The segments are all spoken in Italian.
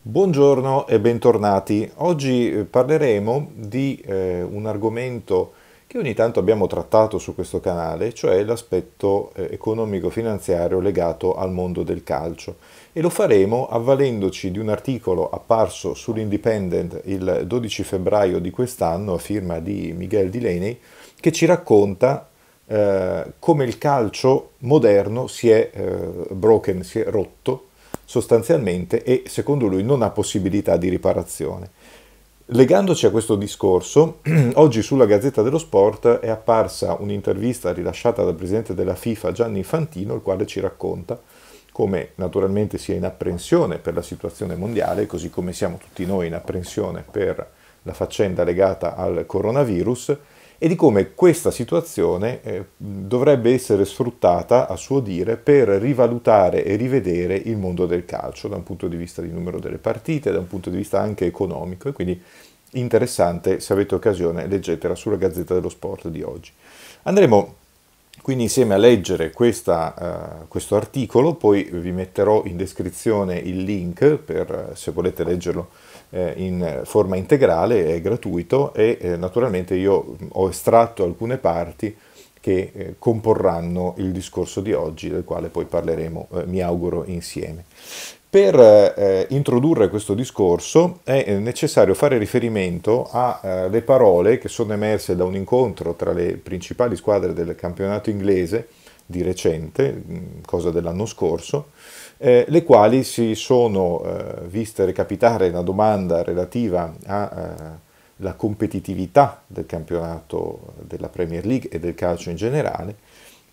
Buongiorno e bentornati. Oggi eh, parleremo di eh, un argomento che ogni tanto abbiamo trattato su questo canale, cioè l'aspetto eh, economico-finanziario legato al mondo del calcio. E lo faremo avvalendoci di un articolo apparso sull'Independent il 12 febbraio di quest'anno a firma di Miguel Delaney che ci racconta eh, come il calcio moderno si è eh, broken, si è rotto sostanzialmente e secondo lui non ha possibilità di riparazione. Legandoci a questo discorso, oggi sulla Gazzetta dello Sport è apparsa un'intervista rilasciata dal presidente della FIFA Gianni Infantino, il quale ci racconta come naturalmente sia in apprensione per la situazione mondiale, così come siamo tutti noi in apprensione per la faccenda legata al coronavirus, e di come questa situazione eh, dovrebbe essere sfruttata, a suo dire, per rivalutare e rivedere il mondo del calcio da un punto di vista di numero delle partite, da un punto di vista anche economico e quindi interessante, se avete occasione, leggetela sulla Gazzetta dello Sport di oggi. Andremo quindi insieme a leggere questa, uh, questo articolo, poi vi metterò in descrizione il link per, se volete leggerlo eh, in forma integrale, è gratuito e eh, naturalmente io mm, ho estratto alcune parti che eh, comporranno il discorso di oggi, del quale poi parleremo, mi auguro, insieme. Per eh, introdurre questo discorso è necessario fare riferimento alle eh, parole che sono emerse da un incontro tra le principali squadre del campionato inglese di recente, mm, cosa dell'anno scorso, eh, le quali si sono eh, viste recapitare una domanda relativa alla eh, competitività del campionato della Premier League e del calcio in generale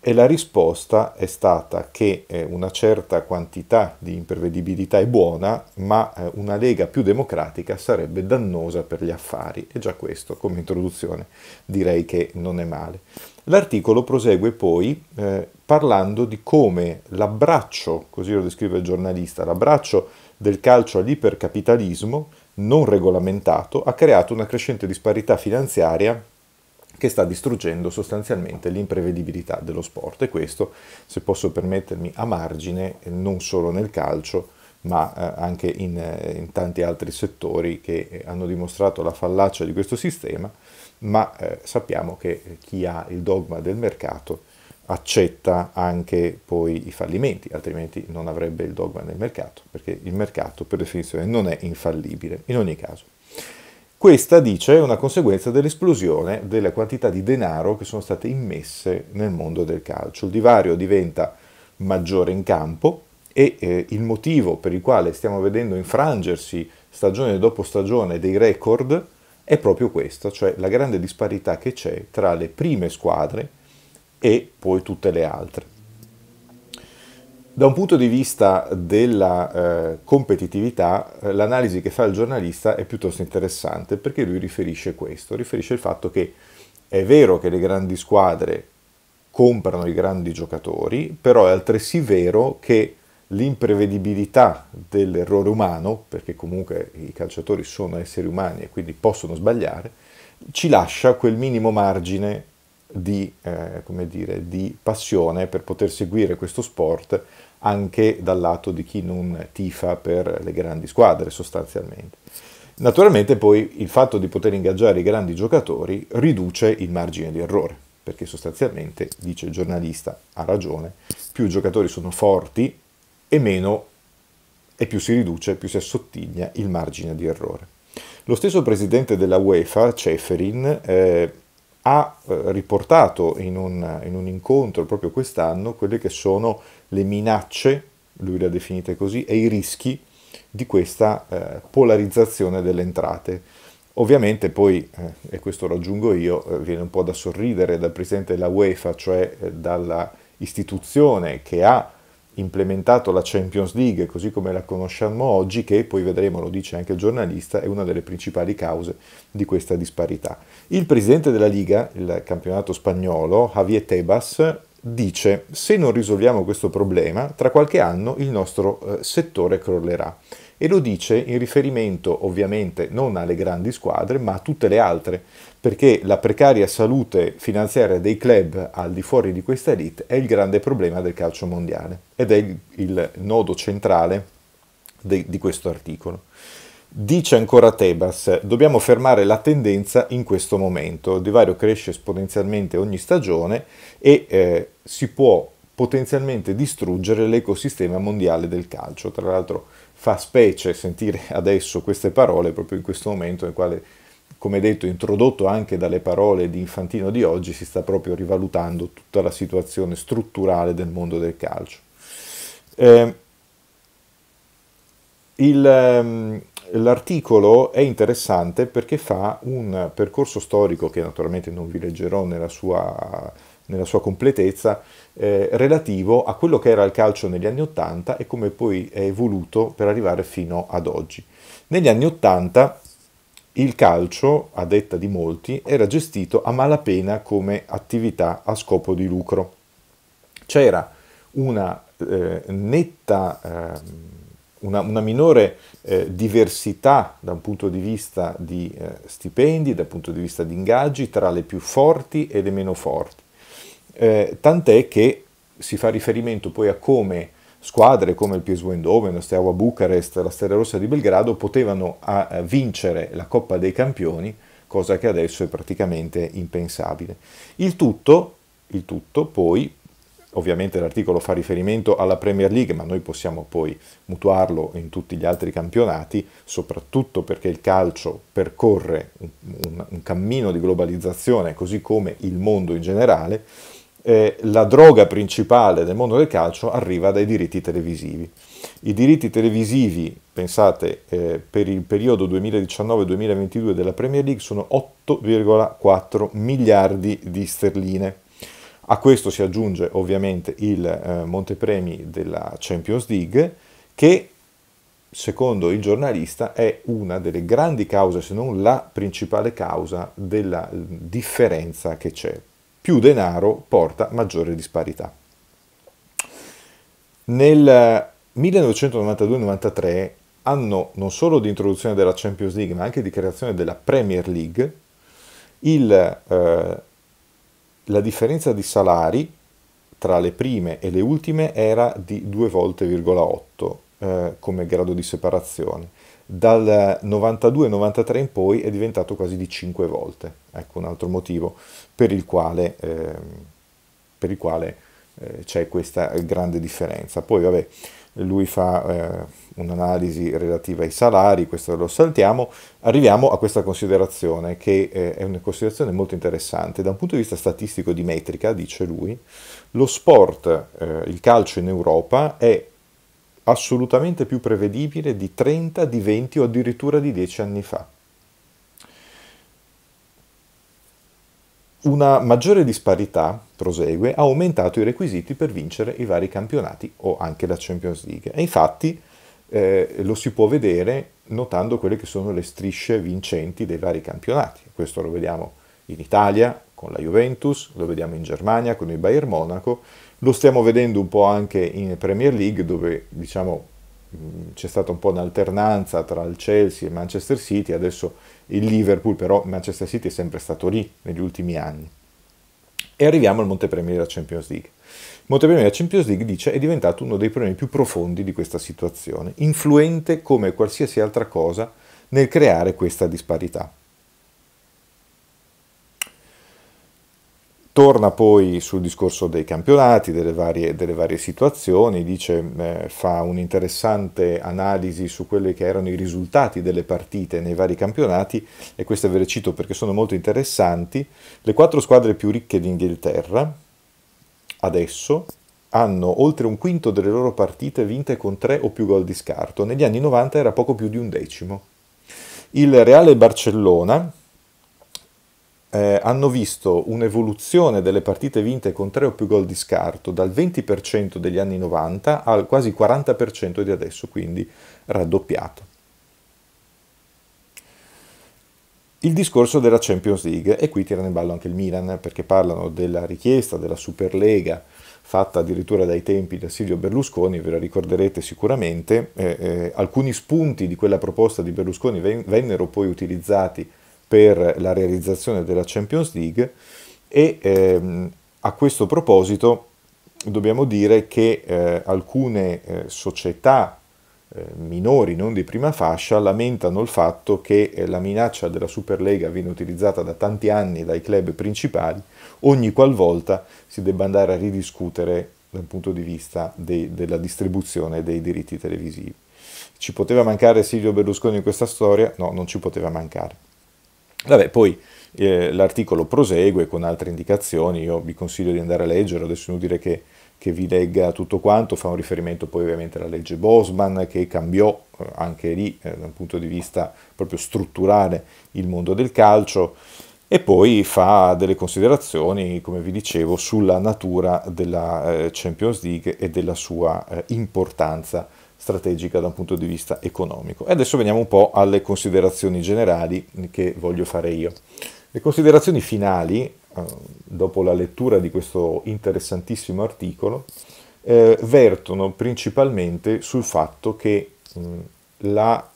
e la risposta è stata che eh, una certa quantità di imprevedibilità è buona, ma eh, una Lega più democratica sarebbe dannosa per gli affari. E già questo, come introduzione, direi che non è male. L'articolo prosegue poi eh, parlando di come l'abbraccio, così lo descrive il giornalista, l'abbraccio del calcio all'ipercapitalismo non regolamentato ha creato una crescente disparità finanziaria che sta distruggendo sostanzialmente l'imprevedibilità dello sport e questo, se posso permettermi, a margine eh, non solo nel calcio, ma eh, anche in, eh, in, tanti altri settori che hanno dimostrato la fallacia di questo sistema, ma eh, sappiamo che chi ha il dogma del mercato accetta anche poi i fallimenti, altrimenti non avrebbe il dogma del mercato, perché il mercato per definizione non è infallibile in ogni caso. Questa, dice, è una conseguenza dell'esplosione della quantità di denaro che sono state immesse nel mondo del calcio. Il divario diventa maggiore in campo e eh, il motivo per il quale stiamo vedendo infrangersi stagione dopo stagione dei record è proprio questo, cioè la grande disparità che c'è tra le prime squadre e poi tutte le altre. Da un punto di vista della eh, competitività, eh, l'analisi che fa il giornalista è piuttosto interessante perché lui riferisce questo, riferisce il fatto che è vero che le grandi squadre comprano i grandi giocatori, però è altresì vero che l'imprevedibilità dell'errore umano, perché comunque i calciatori sono esseri umani e quindi possono sbagliare, ci lascia quel minimo margine di, eh, dire, di passione per poter seguire questo sport anche dal lato di chi non tifa per le grandi squadre sostanzialmente. Naturalmente poi il fatto di poter ingaggiare i grandi giocatori riduce il margine di errore, perché sostanzialmente, dice il giornalista, ha ragione, più i giocatori sono forti e meno e più si riduce, più si assottiglia il margine di errore. Lo stesso presidente della UEFA, Ceferin, eh, ha eh, riportato in un, in un incontro proprio quest'anno quelle che sono le minacce, lui le ha definite così, e i rischi di questa eh, polarizzazione delle entrate. Ovviamente poi, eh, e questo lo aggiungo io, eh, viene un po' da sorridere dal presidente della UEFA, cioè eh, dalla istituzione che ha implementato la Champions League così come la conosciamo oggi, che poi vedremo, lo dice anche il giornalista, è una delle principali cause di questa disparità. Il presidente della Liga, il campionato spagnolo, Javier Tebas, dice se non risolviamo questo problema, tra qualche anno il nostro eh, settore crollerà e lo dice in riferimento ovviamente non alle grandi squadre ma a tutte le altre, perché la precaria salute finanziaria dei club al di fuori di questa elite è il grande problema del calcio mondiale ed è il, il nodo centrale de, di questo articolo. Dice ancora Tebas, dobbiamo fermare la tendenza in questo momento, il divario cresce esponenzialmente ogni stagione e eh, si può potenzialmente distruggere l'ecosistema mondiale del calcio. Tra l'altro fa specie sentire adesso queste parole, proprio in questo momento nel quale, come detto, introdotto anche dalle parole di Infantino di oggi, si sta proprio rivalutando tutta la situazione strutturale del mondo del calcio. Eh, il, ehm, l'articolo è interessante perché fa un percorso storico che naturalmente non vi leggerò nella sua nella sua completezza eh, relativo a quello che era il calcio negli anni Ottanta e come poi è evoluto per arrivare fino ad oggi. Negli anni Ottanta il calcio, a detta di molti, era gestito a malapena come attività a scopo di lucro. C'era una eh, netta... Eh, una, una, minore eh, diversità da un punto di vista di eh, stipendi, dal punto di vista di ingaggi, tra le più forti e le meno forti eh, tant'è che si fa riferimento poi a come squadre come il PSV Eindhoven, la Steaua Bucarest, la Stella Rossa di Belgrado potevano a, a vincere la Coppa dei Campioni, cosa che adesso è praticamente impensabile. Il tutto, il tutto poi, ovviamente l'articolo fa riferimento alla Premier League, ma noi possiamo poi mutuarlo in tutti gli altri campionati, soprattutto perché il calcio percorre un, un, un cammino di globalizzazione, così come il mondo in generale, eh, la droga principale del mondo del calcio arriva dai diritti televisivi. I diritti televisivi, pensate, eh, per il periodo 2019-2022 della Premier League sono 8,4 miliardi di sterline. A questo si aggiunge ovviamente il eh, montepremi della Champions League che secondo il giornalista è una delle grandi cause, se non la principale causa della mm, differenza che c'è più denaro porta maggiore disparità. Nel 1992-93, eh, anno non solo di introduzione della Champions League, ma anche di creazione della Premier League, il, eh, la differenza di salari tra le prime e le ultime era di 2 volte,8 eh, come grado di separazione. Dal 92-93 in poi è diventato quasi di 5 volte, ecco un altro motivo per il quale, eh, per il quale eh, c'è questa grande differenza. Poi vabbè, lui fa eh, un'analisi relativa ai salari, questo lo saltiamo, arriviamo a questa considerazione che eh, è una considerazione molto interessante. Da un punto di vista statistico di metrica, dice lui, lo sport, il calcio in Europa è assolutamente più prevedibile di 30, di 20 o addirittura di 10 anni fa. Una maggiore disparità, prosegue, ha aumentato i requisiti per vincere i vari campionati o anche la Champions League. E infatti eh, lo si può vedere notando quelle che sono le strisce vincenti dei vari campionati. Questo lo vediamo in Italia con la Juventus, lo vediamo in Germania con il Bayern Monaco lo stiamo vedendo un po' anche in Premier League dove diciamo c'è stata un po' un'alternanza tra il Chelsea e Manchester City, adesso il Liverpool, però Manchester City è sempre stato lì negli ultimi anni. E arriviamo al Montepremi della Champions League. Il Montepremi della Champions League dice è diventato uno dei problemi più profondi di questa situazione, influente come qualsiasi altra cosa nel creare questa disparità. torna poi sul discorso dei campionati, delle varie, delle varie situazioni, dice, eh, fa un'interessante analisi su quelli che erano i risultati delle partite nei vari campionati e queste ve le cito perché sono molto interessanti. Le quattro squadre più ricche d'Inghilterra adesso hanno oltre un quinto delle loro partite vinte con tre o più gol di scarto, negli anni 90 era poco più di un decimo. Il Reale Barcellona, eh, hanno visto un'evoluzione delle partite vinte con 3 o più gol di scarto dal 20% degli anni 90 al quasi 40% di adesso, quindi raddoppiato. Il discorso della Champions League, e qui tirano in ballo anche il Milan, perché parlano della richiesta della Superlega fatta addirittura dai tempi da Silvio Berlusconi, ve la ricorderete sicuramente, eh, eh, alcuni spunti di quella proposta di Berlusconi vennero poi utilizzati per la realizzazione della Champions League e ehm, a questo proposito dobbiamo dire che eh, alcune eh, società eh, minori, non di prima fascia, lamentano il fatto che eh, la minaccia della Superlega viene utilizzata da tanti anni dai club principali ogni qualvolta si debba andare a ridiscutere dal punto di vista dei, della distribuzione dei diritti televisivi. Ci poteva mancare Silvio Berlusconi in questa storia? No, non ci poteva mancare. Vabbè, poi eh, l'articolo prosegue con altre indicazioni, io vi consiglio di andare a leggere, adesso non dire che, che vi legga tutto quanto, fa un riferimento poi ovviamente alla legge Bosman che cambiò eh, anche lì eh, da un punto di vista proprio strutturale il mondo del calcio e poi fa delle considerazioni, come vi dicevo, sulla natura della eh, Champions League e della sua eh, importanza strategica da un punto di vista economico. E adesso veniamo un po' alle considerazioni generali che voglio fare io. Le considerazioni finali, eh, dopo la lettura di questo interessantissimo articolo, eh, vertono principalmente sul fatto che mh, mm, la,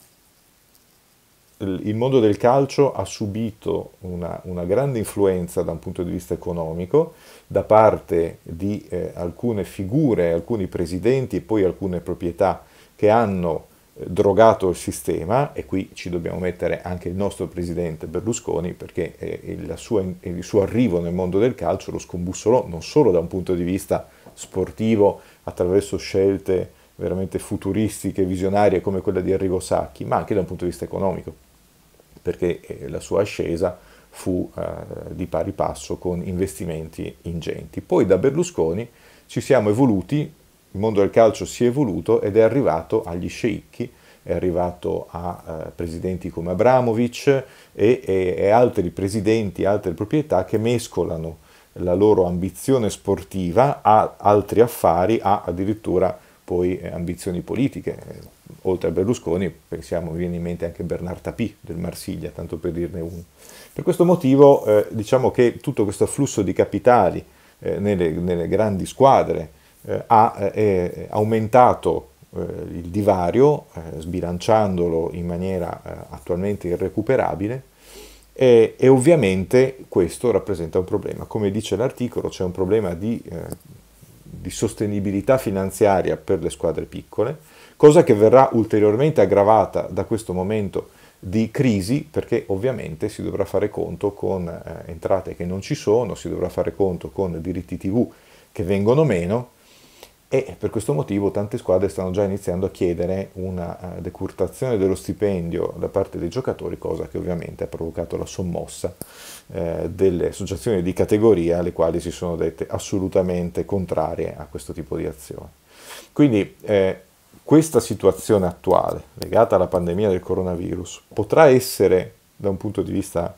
il mondo del calcio ha subito una, una, grande influenza da un punto di vista economico da parte di eh, alcune figure, alcuni presidenti e poi alcune proprietà che hanno eh, drogato il sistema, e qui ci dobbiamo mettere anche il nostro presidente Berlusconi, perché eh, il suo, il suo arrivo nel mondo del calcio lo scombussolò non solo da un punto di vista sportivo attraverso scelte veramente futuristiche, visionarie come quella di Arrigo Sacchi, ma anche da un punto di vista economico, perché eh, la sua ascesa fu eh, di pari passo con investimenti ingenti. Poi da Berlusconi ci siamo evoluti il mondo del calcio si è evoluto ed è arrivato agli sceicchi, è arrivato a eh, presidenti come Abramovic e, e, e altri presidenti, altre proprietà che mescolano la loro ambizione sportiva a altri affari, a addirittura poi eh, ambizioni politiche. Oltre a Berlusconi, pensiamo, mi viene in mente anche Bernard Tapie del Marsiglia, tanto per dirne uno. Per questo motivo eh, diciamo che tutto questo flusso di capitali eh, nelle, nelle, grandi squadre eh, ha eh, aumentato eh, il divario, eh, sbilanciandolo in maniera eh, attualmente irrecuperabile, e, e, ovviamente questo rappresenta un problema. Come dice l'articolo, c'è un problema di, di sostenibilità finanziaria per le squadre piccole, cosa che verrà ulteriormente aggravata da questo momento di crisi perché ovviamente si dovrà fare conto con eh, entrate che non ci sono, si dovrà fare conto con diritti tv che vengono meno e per questo motivo tante squadre stanno già iniziando a chiedere una eh, decurtazione dello stipendio da parte dei giocatori, cosa che ovviamente ha provocato la sommossa eh, delle associazioni di categoria, le quali si sono dette assolutamente contrarie a questo tipo di azione. Quindi eh, questa situazione attuale, legata alla pandemia del coronavirus, potrà essere, da un punto di vista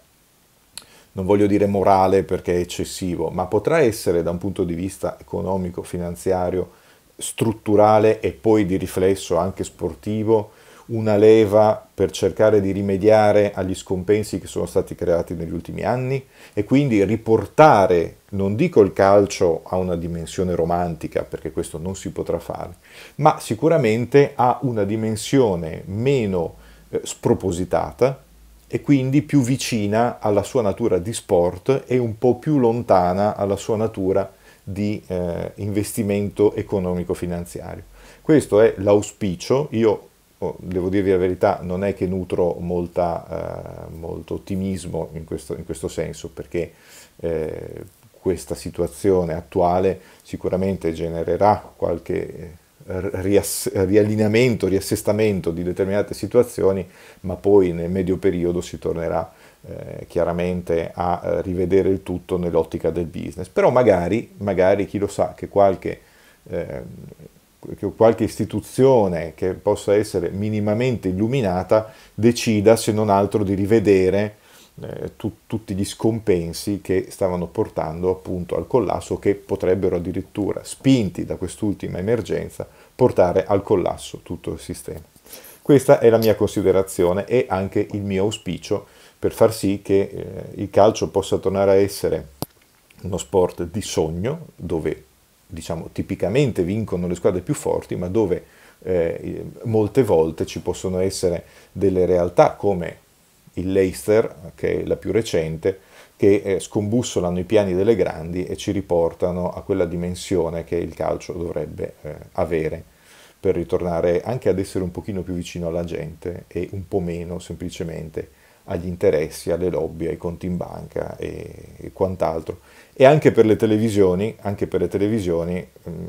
non voglio dire morale perché è eccessivo, ma potrà essere da un punto di vista economico, finanziario, strutturale e poi di riflesso anche sportivo una leva per cercare di rimediare agli scompensi che sono stati creati negli ultimi anni e quindi riportare, non dico il calcio a una dimensione romantica, perché questo non si potrà fare, ma sicuramente a una dimensione meno eh, spropositata e quindi più vicina alla sua natura di sport e un po' più lontana alla sua natura di di eh, investimento economico-finanziario. Questo è l'auspicio, io oh, devo dirvi la verità, non è che nutro molta, eh, molto ottimismo in questo, in questo senso, perché eh, questa situazione attuale sicuramente genererà qualche eh, riass- riallineamento, riassestamento di determinate situazioni, ma poi nel medio periodo si tornerà eh, chiaramente a eh, rivedere il tutto nell'ottica del business, però magari, magari chi lo sa che qualche, eh, che qualche istituzione che possa essere minimamente illuminata decida se non altro di rivedere eh, tu, tutti gli scompensi che stavano portando appunto al collasso che potrebbero addirittura spinti da quest'ultima emergenza portare al collasso tutto il sistema. Questa è la mia considerazione e anche il mio auspicio per far sì che eh, il calcio possa tornare a essere uno sport di sogno, dove diciamo, tipicamente vincono le squadre più forti, ma dove eh, molte volte ci possono essere delle realtà come il Leicester, che è la più recente, che eh, scombussolano i piani delle grandi e ci riportano a quella dimensione che il calcio dovrebbe eh, avere per ritornare anche ad essere un pochino più vicino alla gente e un po' meno semplicemente agli interessi, alle lobby, ai conti in banca e, e quant'altro. E anche per le televisioni, per le televisioni mh, mm,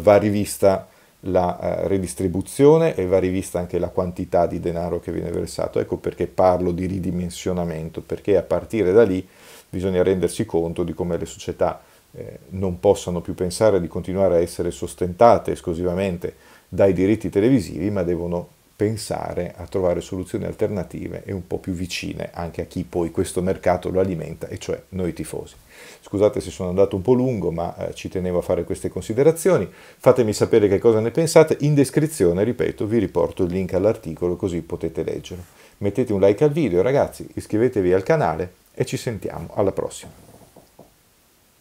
va rivista la eh, redistribuzione e va rivista anche la quantità di denaro che viene versato. Ecco perché parlo di ridimensionamento, perché a partire da lì bisogna rendersi conto di come le società eh, non possano più pensare di continuare a essere sostentate esclusivamente dai diritti televisivi, ma devono pensare a trovare soluzioni alternative e un po' più vicine anche a chi poi questo mercato lo alimenta, e cioè noi tifosi. Scusate se sono andato un po' lungo, ma eh, ci tenevo a fare queste considerazioni. Fatemi sapere che cosa ne pensate. In descrizione, ripeto, vi riporto il link all'articolo così potete leggerlo. Mettete un like al video, ragazzi, iscrivetevi al canale e ci sentiamo alla prossima.